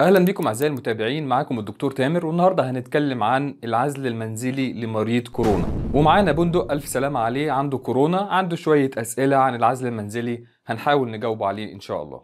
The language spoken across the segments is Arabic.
اهلا بيكم اعزائي المتابعين معاكم الدكتور تامر والنهارده هنتكلم عن العزل المنزلي لمريض كورونا ومعانا بندق الف سلامه عليه عنده كورونا عنده شويه اسئله عن العزل المنزلي هنحاول نجاوب عليه ان شاء الله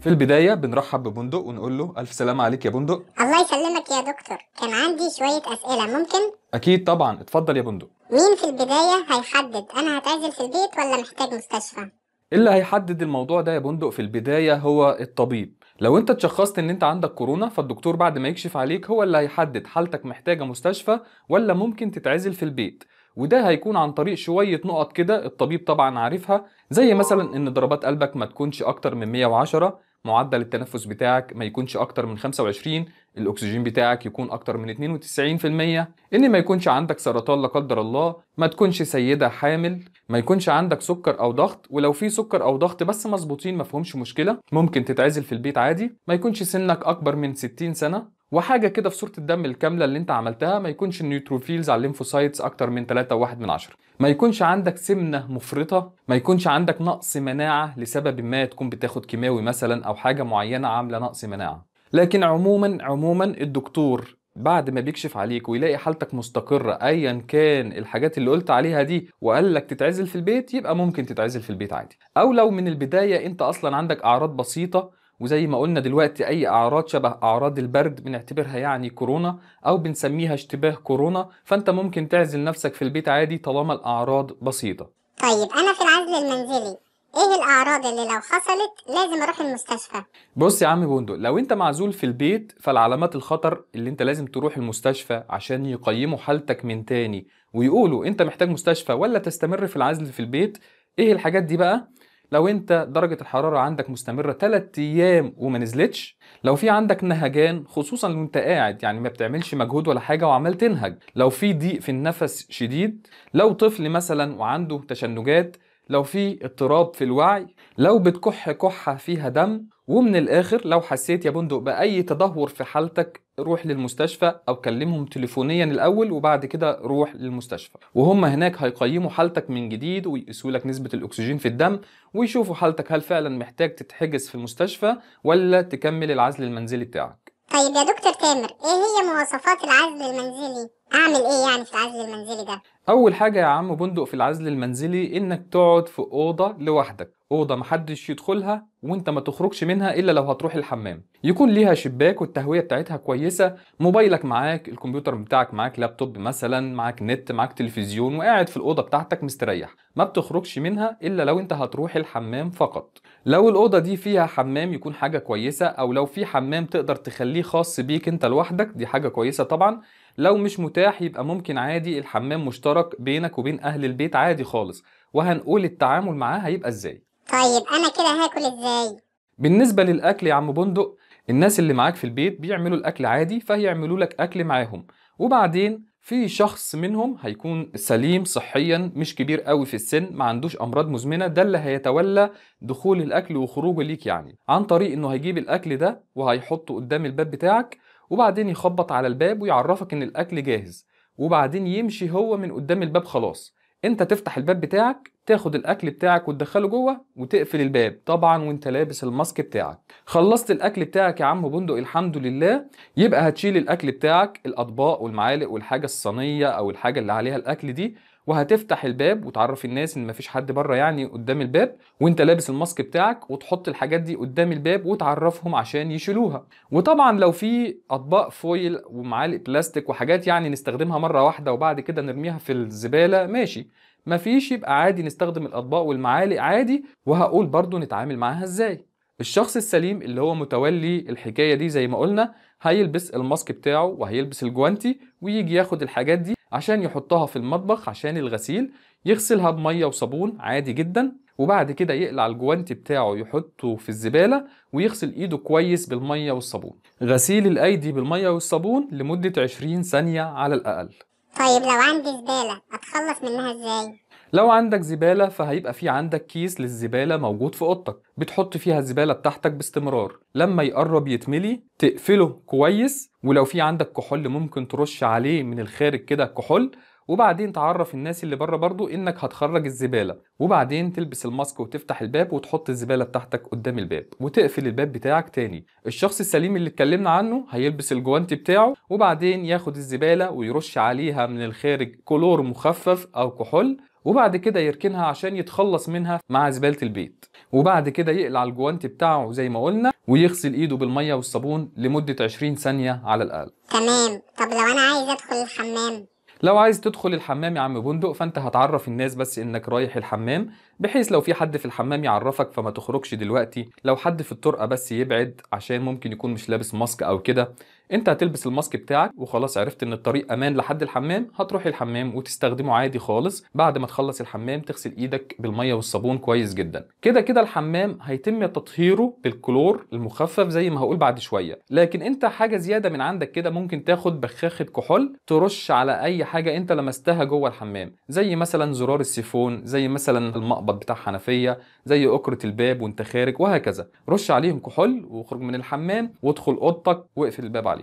في البدايه بنرحب ببندق ونقول له الف سلامه عليك يا بندق الله يسلمك يا دكتور كان عندي شويه اسئله ممكن اكيد طبعا اتفضل يا بندق مين في البدايه هيحدد انا هتعزل في البيت ولا محتاج مستشفى اللي هيحدد الموضوع ده يا بندق في البدايه هو الطبيب لو انت اتشخصت ان انت عندك كورونا فالدكتور بعد ما يكشف عليك هو اللي هيحدد حالتك محتاجه مستشفى ولا ممكن تتعزل في البيت وده هيكون عن طريق شويه نقط كده الطبيب طبعا عارفها زي مثلا ان ضربات قلبك ما تكونش اكتر من 110 معدل التنفس بتاعك ما يكونش اكتر من 25 الاكسجين بتاعك يكون اكتر من 92% ان ما يكونش عندك سرطان لا قدر الله ما تكونش سيده حامل ما يكونش عندك سكر او ضغط ولو في سكر او ضغط بس مظبوطين ما فيهمش مشكله ممكن تتعزل في البيت عادي ما يكونش سنك اكبر من 60 سنه وحاجه كده في صوره الدم الكامله اللي انت عملتها ما يكونش النيوتروفيلز على الليمفوسايتس اكتر من 3 و1 من 10 ما يكونش عندك سمنه مفرطه ما يكونش عندك نقص مناعه لسبب ما تكون بتاخد كيماوي مثلا او حاجه معينه عامله نقص مناعه لكن عموما عموما الدكتور بعد ما بيكشف عليك ويلاقي حالتك مستقرة أيا كان الحاجات اللي قلت عليها دي وقال لك تتعزل في البيت يبقى ممكن تتعزل في البيت عادي أو لو من البداية أنت أصلا عندك أعراض بسيطة وزي ما قلنا دلوقتي اي اعراض شبه اعراض البرد بنعتبرها يعني كورونا او بنسميها اشتباه كورونا فانت ممكن تعزل نفسك في البيت عادي طالما الاعراض بسيطه طيب انا في العزل المنزلي ايه الاعراض اللي لو حصلت لازم اروح المستشفى بص يا عم بندق لو انت معزول في البيت فالعلامات الخطر اللي انت لازم تروح المستشفى عشان يقيموا حالتك من تاني ويقولوا انت محتاج مستشفى ولا تستمر في العزل في البيت ايه الحاجات دي بقى لو انت درجه الحراره عندك مستمره 3 ايام وما نزلتش لو في عندك نهجان خصوصا لو انت قاعد يعني ما بتعملش مجهود ولا حاجه وعمال تنهج لو في ضيق في النفس شديد لو طفل مثلا وعنده تشنجات لو في اضطراب في الوعي لو بتكح كحه فيها دم ومن الاخر لو حسيت يا بندق باي تدهور في حالتك روح للمستشفى او كلمهم تليفونيا الاول وبعد كده روح للمستشفى وهم هناك هيقيموا حالتك من جديد ويقيسوا لك نسبه الاكسجين في الدم ويشوفوا حالتك هل فعلا محتاج تتحجز في المستشفى ولا تكمل العزل المنزلي بتاعك طيب يا دكتور تامر ايه هي مواصفات العزل المنزلي اعمل ايه يعني في العزل المنزلي ده اول حاجه يا عم بندق في العزل المنزلي انك تقعد في اوضه لوحدك اوضه محدش يدخلها وانت ما تخرجش منها الا لو هتروح الحمام يكون ليها شباك والتهويه بتاعتها كويسه موبايلك معاك الكمبيوتر بتاعك معاك لابتوب مثلا معاك نت معاك تلفزيون وقاعد في الاوضه بتاعتك مستريح ما بتخرجش منها الا لو انت هتروح الحمام فقط لو الاوضه دي فيها حمام يكون حاجه كويسه او لو في حمام تقدر تخليه خاص بيك انت لوحدك دي حاجه كويسه طبعا لو مش متاح يبقى ممكن عادي الحمام مشترك بينك وبين اهل البيت عادي خالص وهنقول التعامل معاه هيبقى ازاي طيب انا كده هاكل ازاي بالنسبه للاكل يا عم بندق الناس اللي معاك في البيت بيعملوا الاكل عادي فهيعملوا لك اكل معاهم وبعدين في شخص منهم هيكون سليم صحيا مش كبير قوي في السن ما عندوش امراض مزمنه ده اللي هيتولى دخول الاكل وخروجه ليك يعني عن طريق انه هيجيب الاكل ده وهيحطه قدام الباب بتاعك وبعدين يخبط على الباب ويعرفك ان الاكل جاهز وبعدين يمشي هو من قدام الباب خلاص انت تفتح الباب بتاعك تاخد الاكل بتاعك وتدخله جوه وتقفل الباب طبعا وانت لابس الماسك بتاعك خلصت الاكل بتاعك يا عم بندق الحمد لله يبقى هتشيل الاكل بتاعك الاطباق والمعالق والحاجه الصينيه او الحاجه اللي عليها الاكل دي وهتفتح الباب وتعرف الناس ان مفيش حد بره يعني قدام الباب وانت لابس الماسك بتاعك وتحط الحاجات دي قدام الباب وتعرفهم عشان يشيلوها وطبعا لو في اطباق فويل ومعالق بلاستيك وحاجات يعني نستخدمها مره واحده وبعد كده نرميها في الزباله ماشي مفيش يبقى عادي نستخدم الاطباق والمعالق عادي وهقول برضو نتعامل معاها ازاي الشخص السليم اللي هو متولي الحكايه دي زي ما قلنا هيلبس الماسك بتاعه وهيلبس الجوانتي ويجي ياخد الحاجات دي عشان يحطها في المطبخ عشان الغسيل يغسلها بميه وصابون عادي جدا وبعد كده يقلع الجوانتي بتاعه يحطه في الزباله ويغسل ايده كويس بالميه والصابون غسيل الايدي بالميه والصابون لمده 20 ثانيه على الاقل طيب لو عندي زبالة أتخلص منها إزاي؟ لو عندك زبالة فهيبقى في عندك كيس للزبالة موجود في أوضتك بتحط فيها الزبالة بتاعتك باستمرار لما يقرب يتملي تقفله كويس ولو في عندك كحول ممكن ترش عليه من الخارج كده كحول وبعدين تعرف الناس اللي بره برضو انك هتخرج الزباله وبعدين تلبس الماسك وتفتح الباب وتحط الزباله بتاعتك قدام الباب وتقفل الباب بتاعك تاني الشخص السليم اللي اتكلمنا عنه هيلبس الجوانتي بتاعه وبعدين ياخد الزباله ويرش عليها من الخارج كلور مخفف او كحول وبعد كده يركنها عشان يتخلص منها مع زبالة البيت وبعد كده يقلع الجوانتي بتاعه زي ما قلنا ويغسل ايده بالمية والصابون لمدة 20 ثانية على الأقل تمام طب لو أنا عايز أدخل الحمام لو عايز تدخل الحمام يا عم بندق فانت هتعرف الناس بس انك رايح الحمام بحيث لو في حد في الحمام يعرفك فما تخرجش دلوقتي لو حد في الطرقه بس يبعد عشان ممكن يكون مش لابس ماسك او كده انت هتلبس الماسك بتاعك وخلاص عرفت ان الطريق امان لحد الحمام هتروح الحمام وتستخدمه عادي خالص بعد ما تخلص الحمام تغسل ايدك بالميه والصابون كويس جدا كده كده الحمام هيتم تطهيره بالكلور المخفف زي ما هقول بعد شويه لكن انت حاجه زياده من عندك كده ممكن تاخد بخاخه كحول ترش على اي حاجه انت لمستها جوه الحمام زي مثلا زرار السيفون زي مثلا المقبض بتاع حنفيه زي اكره الباب وانت خارج وهكذا رش عليهم كحول واخرج من الحمام وادخل اوضتك واقفل الباب عليك.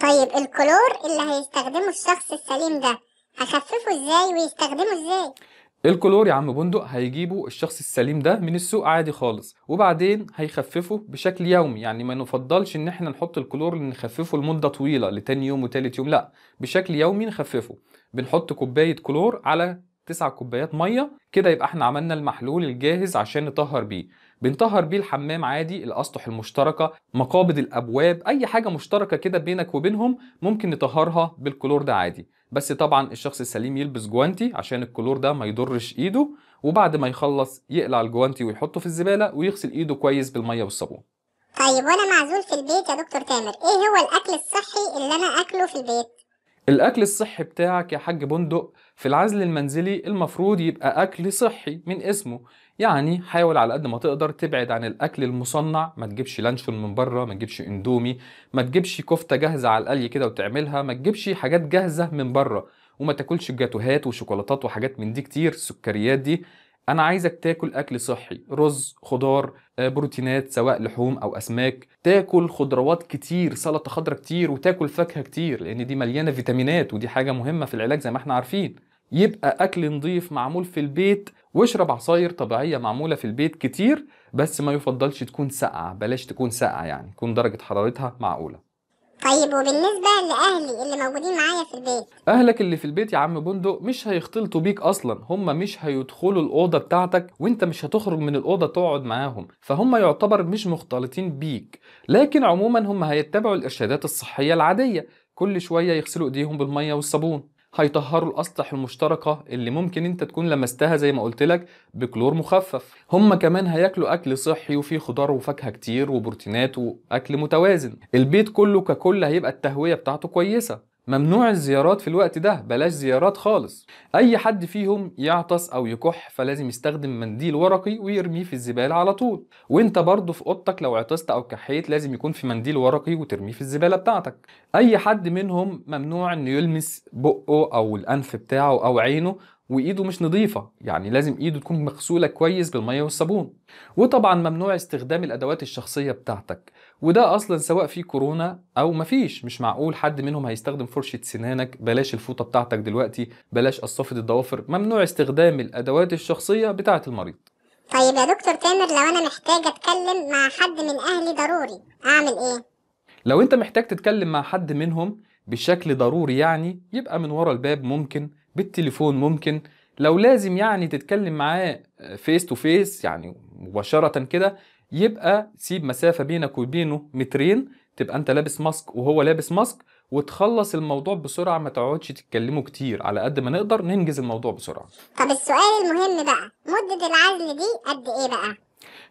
طيب الكلور اللي هيستخدمه الشخص السليم ده هخففه ازاي ويستخدمه ازاي الكلور يا عم بندق هيجيبه الشخص السليم ده من السوق عادي خالص وبعدين هيخففه بشكل يومي يعني ما نفضلش ان احنا نحط الكلور نخففه لمده طويله لتاني يوم وتالت يوم لا بشكل يومي نخففه بنحط كوبايه كلور على تسع كوبايات ميه كده يبقى احنا عملنا المحلول الجاهز عشان نطهر بيه بنطهر بيه الحمام عادي الاسطح المشتركه مقابض الابواب اي حاجه مشتركه كده بينك وبينهم ممكن نطهرها بالكلور ده عادي بس طبعا الشخص السليم يلبس جوانتي عشان الكلور ده ما يضرش ايده وبعد ما يخلص يقلع الجوانتي ويحطه في الزباله ويغسل ايده كويس بالميه والصابون طيب وانا معزول في البيت يا دكتور تامر ايه هو الاكل الصحي اللي انا اكله في البيت الاكل الصحي بتاعك يا حاج بندق في العزل المنزلي المفروض يبقى اكل صحي من اسمه يعني حاول على قد ما تقدر تبعد عن الاكل المصنع ما تجيبش لانشون من بره ما تجيبش اندومي ما تجيبش كفته جاهزه على القلي كده وتعملها ما تجيبش حاجات جاهزه من بره وما تاكلش جاتوهات وشوكولاتات وحاجات من دي كتير السكريات دي انا عايزك تاكل اكل صحي رز خضار آه، بروتينات سواء لحوم او اسماك تاكل خضروات كتير سلطه خضراء كتير وتاكل فاكهه كتير لان دي مليانه فيتامينات ودي حاجه مهمه في العلاج زي ما احنا عارفين يبقى اكل نظيف معمول في البيت واشرب عصاير طبيعيه معموله في البيت كتير بس ما يفضلش تكون ساقعه بلاش تكون ساقعه يعني تكون درجه حرارتها معقوله طيب وبالنسبة لأهلي اللي موجودين معايا في البيت أهلك اللي في البيت يا عم بندق مش هيختلطوا بيك أصلا هم مش هيدخلوا الأوضة بتاعتك وأنت مش هتخرج من الأوضة تقعد معاهم فهم يعتبر مش مختلطين بيك لكن عموما هم هيتبعوا الإرشادات الصحية العادية كل شوية يغسلوا إيديهم بالمية والصابون هيطهروا الاسطح المشتركه اللي ممكن انت تكون لمستها زي ما قلت لك بكلور مخفف هم كمان هياكلوا اكل صحي وفيه خضار وفاكهه كتير وبروتينات واكل متوازن البيت كله ككل هيبقى التهويه بتاعته كويسه ممنوع الزيارات في الوقت ده بلاش زيارات خالص اي حد فيهم يعطس او يكح فلازم يستخدم منديل ورقي ويرميه في الزباله على طول وانت برضه في اوضتك لو عطست او كحيت لازم يكون في منديل ورقي وترميه في الزباله بتاعتك اي حد منهم ممنوع انه يلمس بقه او الانف بتاعه او عينه وايده مش نظيفه يعني لازم ايده تكون مغسوله كويس بالميه والصابون وطبعا ممنوع استخدام الادوات الشخصيه بتاعتك وده اصلا سواء في كورونا او مفيش مش معقول حد منهم هيستخدم فرشه سنانك بلاش الفوطه بتاعتك دلوقتي بلاش قصافه الضوافر ممنوع استخدام الادوات الشخصيه بتاعه المريض طيب يا دكتور تامر لو انا محتاج اتكلم مع حد من اهلي ضروري اعمل ايه لو انت محتاج تتكلم مع حد منهم بشكل ضروري يعني يبقى من ورا الباب ممكن بالتليفون ممكن لو لازم يعني تتكلم معاه فيس تو فيس يعني مباشرة كده يبقى سيب مسافة بينك وبينه مترين تبقى انت لابس ماسك وهو لابس ماسك وتخلص الموضوع بسرعة ما تقعدش تتكلموا كتير على قد ما نقدر ننجز الموضوع بسرعة طب السؤال المهم بقى مدة العزل دي قد ايه بقى؟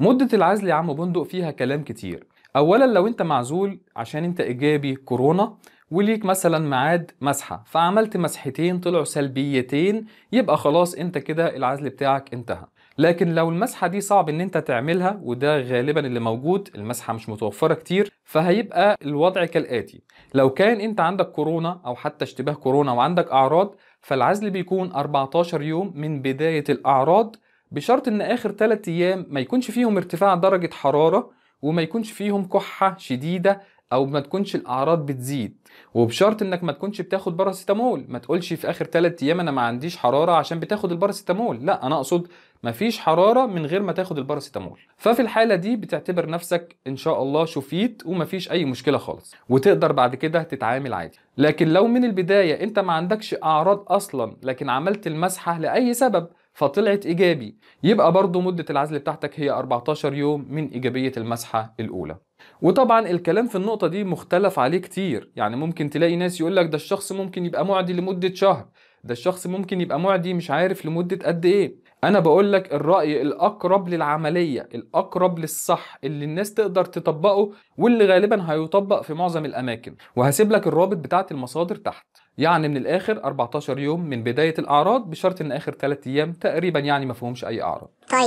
مدة العزل يا عم بندق فيها كلام كتير اولا لو انت معزول عشان انت ايجابي كورونا وليك مثلا معاد مسحه فعملت مسحتين طلعوا سلبيتين يبقى خلاص انت كده العزل بتاعك انتهى لكن لو المسحه دي صعب ان انت تعملها وده غالبا اللي موجود المسحه مش متوفره كتير فهيبقى الوضع كالاتي لو كان انت عندك كورونا او حتى اشتباه كورونا وعندك اعراض فالعزل بيكون 14 يوم من بدايه الاعراض بشرط ان اخر 3 ايام ما يكونش فيهم ارتفاع درجه حراره وما يكونش فيهم كحه شديده او ما تكونش الاعراض بتزيد وبشرط انك ما تكونش بتاخد باراسيتامول ما تقولش في اخر 3 ايام انا ما عنديش حراره عشان بتاخد الباراسيتامول لا انا اقصد ما فيش حراره من غير ما تاخد الباراسيتامول ففي الحاله دي بتعتبر نفسك ان شاء الله شفيت وما فيش اي مشكله خالص وتقدر بعد كده تتعامل عادي لكن لو من البدايه انت ما عندكش اعراض اصلا لكن عملت المسحه لاي سبب فطلعت ايجابي يبقى برضو مده العزل بتاعتك هي 14 يوم من ايجابيه المسحه الاولى وطبعا الكلام في النقطة دي مختلف عليه كتير يعني ممكن تلاقي ناس يقولك ده الشخص ممكن يبقى معدي لمدة شهر ده الشخص ممكن يبقى معدي مش عارف لمدة قد ايه انا بقولك الرأي الاقرب للعملية الاقرب للصح اللي الناس تقدر تطبقه واللي غالبا هيطبق في معظم الاماكن وهسيب لك الرابط بتاعت المصادر تحت يعني من الاخر 14 يوم من بدايه الاعراض بشرط ان اخر 3 ايام تقريبا يعني ما فيهمش اي اعراض. طيب ايه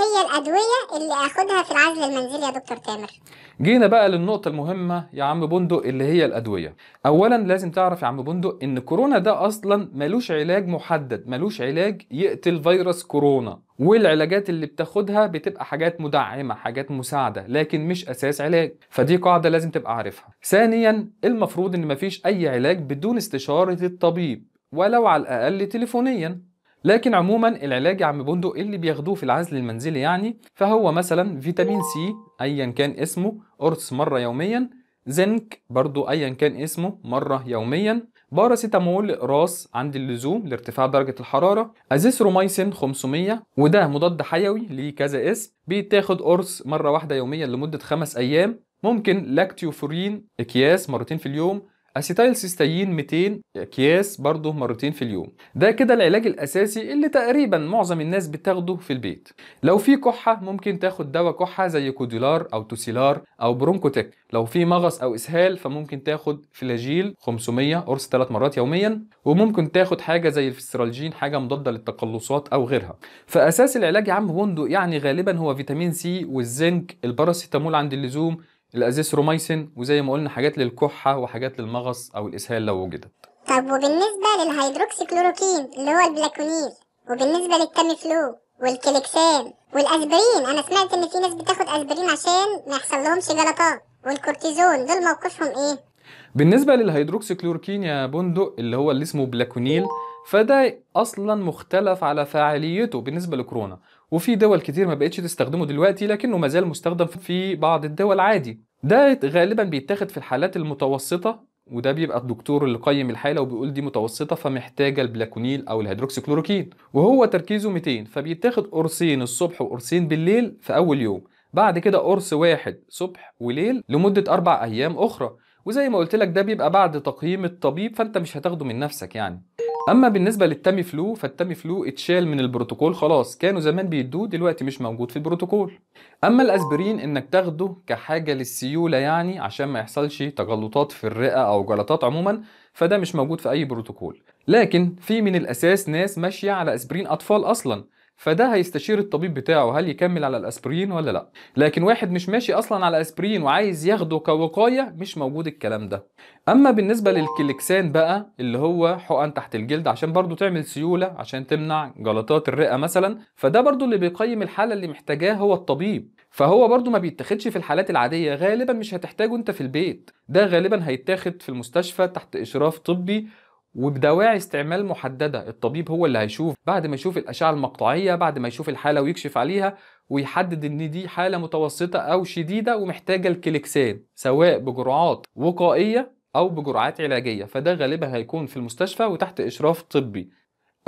هي الادويه اللي اخدها في العزل المنزلي يا دكتور تامر؟ جينا بقى للنقطه المهمه يا عم بندق اللي هي الادويه. اولا لازم تعرف يا عم بندق ان كورونا ده اصلا ملوش علاج محدد، ملوش علاج يقتل فيروس كورونا. والعلاجات اللي بتاخدها بتبقى حاجات مدعمه حاجات مساعده لكن مش اساس علاج فدي قاعده لازم تبقى عارفها ثانيا المفروض ان مفيش اي علاج بدون استشاره الطبيب ولو على الاقل تليفونيا لكن عموما العلاج يا عم بندق اللي بياخدوه في العزل المنزلي يعني فهو مثلا فيتامين سي ايا كان اسمه قرص مره يوميا زنك برضو ايا كان اسمه مره يوميا باراسيتامول راس عند اللزوم لارتفاع درجه الحراره ازيثروميسين 500 وده مضاد حيوي ليه كذا اسم بيتاخد قرص مره واحده يوميا لمده خمس ايام ممكن لاكتيوفورين اكياس مرتين في اليوم اسيتايل سيستايين 200 اكياس برضه مرتين في اليوم ده كده العلاج الاساسي اللي تقريبا معظم الناس بتاخده في البيت لو في كحه ممكن تاخد دواء كحه زي كوديلار او توسيلار او برونكوتيك لو في مغص او اسهال فممكن تاخد فلاجيل 500 قرص 3 مرات يوميا وممكن تاخد حاجه زي الفسترالجين حاجه مضاده للتقلصات او غيرها فاساس العلاج يا عم بندق يعني غالبا هو فيتامين سي والزنك الباراسيتامول عند اللزوم الازيثروميسين وزي ما قلنا حاجات للكحه وحاجات للمغص او الاسهال لو وجدت طب وبالنسبه للهيدروكسيكلوروكين اللي هو البلاكونيل وبالنسبه للتاميفلو والكليكسان والاسبرين انا سمعت ان في ناس بتاخد اسبرين عشان ما يحصل لهمش جلطات والكورتيزون دول موقفهم ايه بالنسبه للهيدروكسيكلوركين يا بندق اللي هو اللي اسمه بلاكونيل فده اصلا مختلف على فاعليته بالنسبه لكورونا وفي دول كتير ما بقتش تستخدمه دلوقتي لكنه ما زال مستخدم في بعض الدول عادي ده غالبا بيتاخد في الحالات المتوسطة وده بيبقى الدكتور اللي قيم الحالة وبيقول دي متوسطة فمحتاجة البلاكونيل أو الهيدروكسيكلوروكين وهو تركيزه 200 فبيتاخد قرصين الصبح وقرصين بالليل في أول يوم بعد كده قرص واحد صبح وليل لمدة أربع أيام أخرى وزي ما قلت لك ده بيبقى بعد تقييم الطبيب فأنت مش هتاخده من نفسك يعني اما بالنسبه للتامي فلو فالتامي فلو اتشال من البروتوكول خلاص كانوا زمان بيدوه دلوقتي مش موجود في البروتوكول اما الاسبرين انك تاخده كحاجه للسيوله يعني عشان ما يحصلش تجلطات في الرئه او جلطات عموما فده مش موجود في اي بروتوكول لكن في من الاساس ناس ماشيه على اسبرين اطفال اصلا فده هيستشير الطبيب بتاعه هل يكمل على الاسبرين ولا لا لكن واحد مش ماشي اصلا على اسبرين وعايز ياخده كوقايه مش موجود الكلام ده اما بالنسبه للكليكسان بقى اللي هو حقن تحت الجلد عشان برضو تعمل سيوله عشان تمنع جلطات الرئه مثلا فده برضو اللي بيقيم الحاله اللي محتاجاه هو الطبيب فهو برضو ما بيتاخدش في الحالات العادية غالبا مش هتحتاجه انت في البيت ده غالبا هيتاخد في المستشفى تحت اشراف طبي وبدواعي استعمال محددة الطبيب هو اللي هيشوف بعد ما يشوف الأشعة المقطعية بعد ما يشوف الحالة ويكشف عليها ويحدد ان دي حالة متوسطة او شديدة ومحتاجة الكليكسان سواء بجرعات وقائية او بجرعات علاجية فده غالبا هيكون في المستشفى وتحت اشراف طبي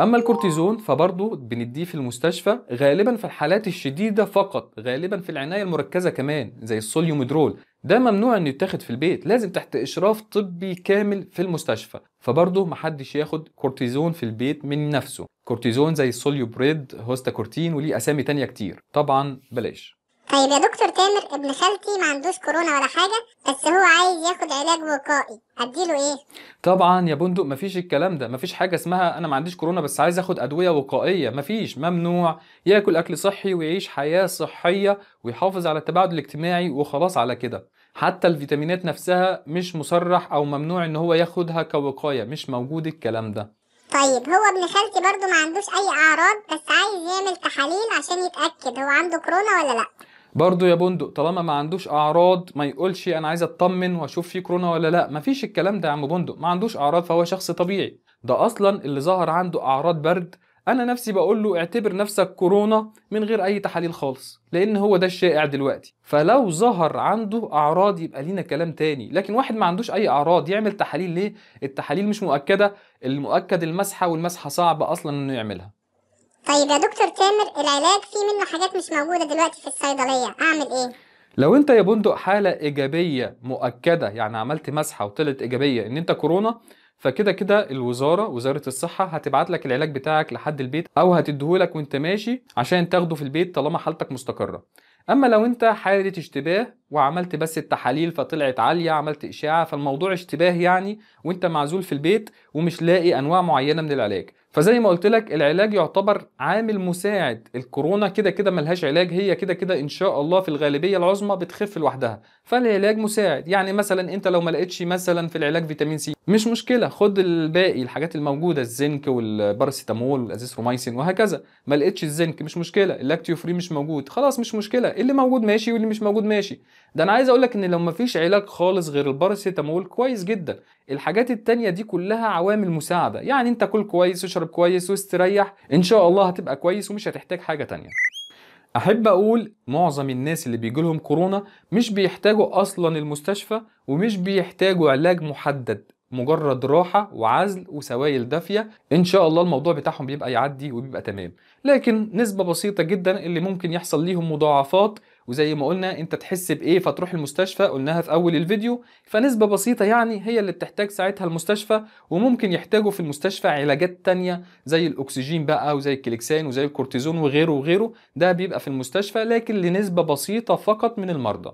اما الكورتيزون فبرضه بنديه في المستشفى غالبا في الحالات الشديده فقط غالبا في العنايه المركزه كمان زي الصوليومدرول ده ممنوع انه يتاخد في البيت لازم تحت اشراف طبي كامل في المستشفى فبرضه محدش ياخد كورتيزون في البيت من نفسه كورتيزون زي السوليوبريد هوستاكورتين وليه اسامي تانية كتير طبعا بلاش طيب يا دكتور تامر ابن خالتي ما عندوش كورونا ولا حاجه بس هو عايز ياخد علاج وقائي اديله ايه طبعا يا بندق مفيش الكلام ده مفيش حاجه اسمها انا ما عنديش كورونا بس عايز اخد ادويه وقائيه مفيش ممنوع ياكل اكل صحي ويعيش حياه صحيه ويحافظ على التباعد الاجتماعي وخلاص على كده حتى الفيتامينات نفسها مش مصرح او ممنوع ان هو ياخدها كوقايه مش موجود الكلام ده طيب هو ابن خالتي برضو ما عندوش اي اعراض بس عايز يعمل تحاليل عشان يتاكد هو عنده كورونا ولا لا برضه يا بندق طالما ما عندوش اعراض ما يقولش انا عايز اطمن واشوف في كورونا ولا لا ما فيش الكلام ده يا عم بندق ما عندوش اعراض فهو شخص طبيعي ده اصلا اللي ظهر عنده اعراض برد انا نفسي بقول له اعتبر نفسك كورونا من غير اي تحاليل خالص لان هو ده الشائع دلوقتي فلو ظهر عنده اعراض يبقى لينا كلام تاني لكن واحد ما عندوش اي اعراض يعمل تحاليل ليه التحاليل مش مؤكده المؤكد المسحه والمسحه صعب اصلا انه يعملها طيب يا دكتور تامر العلاج فيه منه حاجات مش موجودة دلوقتي في الصيدلية أعمل إيه؟ لو انت يا بندق حالة إيجابية مؤكدة يعني عملت مسحة وطلعت إيجابية إن أنت كورونا فكده كده الوزاره وزاره الصحه هتبعت لك العلاج بتاعك لحد البيت او هتديهولك وانت ماشي عشان تاخده في البيت طالما حالتك مستقره اما لو انت حاله اشتباه وعملت بس التحاليل فطلعت عاليه عملت اشاعه فالموضوع اشتباه يعني وانت معزول في البيت ومش لاقي انواع معينه من العلاج فزي ما قلت لك العلاج يعتبر عامل مساعد الكورونا كده كده ملهاش علاج هي كده كده ان شاء الله في الغالبيه العظمى بتخف لوحدها فالعلاج مساعد يعني مثلا انت لو ما لقيتش مثلا في العلاج فيتامين سي مش مشكله خد الباقي الحاجات الموجوده الزنك والباراسيتامول والازيثرومايسين وهكذا ما لقيتش الزنك مش مشكله اللاكتيو فري مش موجود خلاص مش مشكله اللي موجود ماشي واللي مش موجود ماشي ده انا عايز اقول لك ان لو مفيش علاج خالص غير الباراسيتامول كويس جدا الحاجات التانية دي كلها عوامل مساعده يعني انت كل كويس واشرب كويس واستريح ان شاء الله هتبقى كويس ومش هتحتاج حاجه تانية احب اقول معظم الناس اللي بيجيلهم كورونا مش بيحتاجوا اصلا المستشفى ومش بيحتاجوا علاج محدد مجرد راحه وعزل وسوائل دافيه ان شاء الله الموضوع بتاعهم بيبقى يعدي وبيبقى تمام لكن نسبه بسيطه جدا اللي ممكن يحصل ليهم مضاعفات وزي ما قلنا انت تحس بايه فتروح المستشفى قلناها في اول الفيديو فنسبه بسيطه يعني هي اللي بتحتاج ساعتها المستشفى وممكن يحتاجوا في المستشفى علاجات تانية زي الاكسجين بقى وزي الكليكسان وزي الكورتيزون وغيره وغيره ده بيبقى في المستشفى لكن لنسبه بسيطه فقط من المرضى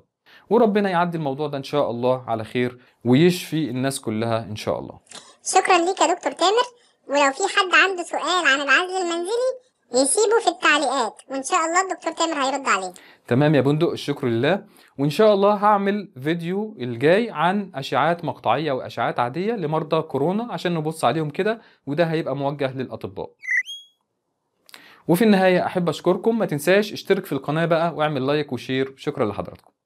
وربنا يعدي الموضوع ده ان شاء الله على خير ويشفي الناس كلها ان شاء الله شكرا ليك يا دكتور تامر ولو في حد عنده سؤال عن العزل المنزلي يسيبه في التعليقات وان شاء الله الدكتور تامر هيرد عليه تمام يا بندق الشكر لله وان شاء الله هعمل فيديو الجاي عن اشعاعات مقطعيه واشعاعات عاديه لمرضى كورونا عشان نبص عليهم كده وده هيبقى موجه للاطباء وفي النهايه احب اشكركم ما تنساش اشترك في القناه بقى واعمل لايك وشير شكرا لحضراتكم